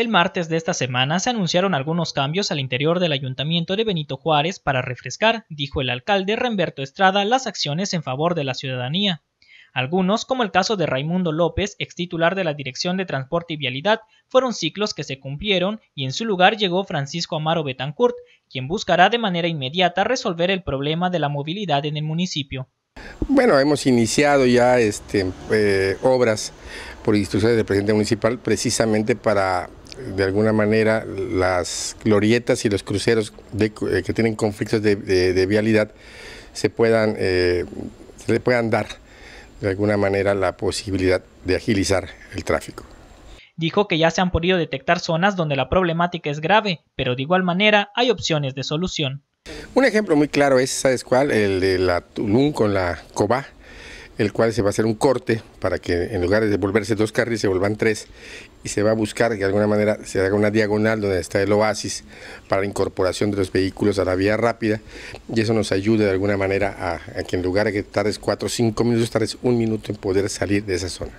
El martes de esta semana se anunciaron algunos cambios al interior del ayuntamiento de Benito Juárez para refrescar, dijo el alcalde Remberto Estrada, las acciones en favor de la ciudadanía. Algunos, como el caso de Raimundo López, ex titular de la Dirección de Transporte y Vialidad, fueron ciclos que se cumplieron y en su lugar llegó Francisco Amaro Betancourt, quien buscará de manera inmediata resolver el problema de la movilidad en el municipio. Bueno, hemos iniciado ya este, eh, obras por instrucciones del presidente municipal precisamente para de alguna manera las glorietas y los cruceros eh, que tienen conflictos de, vialidad se puedan, eh, se le puedan dar de alguna manera la posibilidad de agilizar el tráfico. Dijo que ya se han podido detectar zonas donde la problemática es grave, pero de igual manera hay opciones de solución. Un ejemplo muy claro es, El de la Tulum con la Cobá el cual se va a hacer un corte para que en lugar de volverse dos carriles se vuelvan tres y se va a buscar que de alguna manera se haga una diagonal donde está el oasis para la incorporación de los vehículos a la vía rápida y eso nos ayude de alguna manera a, que en lugar de que tardes cuatro o cinco minutos, tardes un minuto en poder salir de esa zona.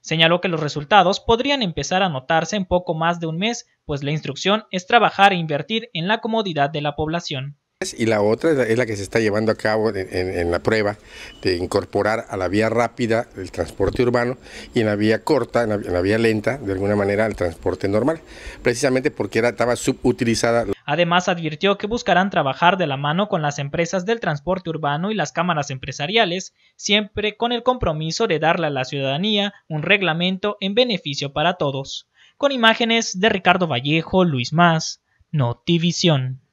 Señaló que los resultados podrían empezar a notarse en poco más de un mes, pues la instrucción es trabajar e invertir en la comodidad de la población y la otra es la que se está llevando a cabo en, la prueba de incorporar a la vía rápida el transporte urbano y en la vía corta, en la, vía lenta, de alguna manera el transporte normal, precisamente porque era, estaba subutilizada. Además, advirtió que buscarán trabajar de la mano con las empresas del transporte urbano y las cámaras empresariales, siempre con el compromiso de darle a la ciudadanía un reglamento en beneficio para todos. Con imágenes de Ricardo Vallejo, Luis Más, Notivisión.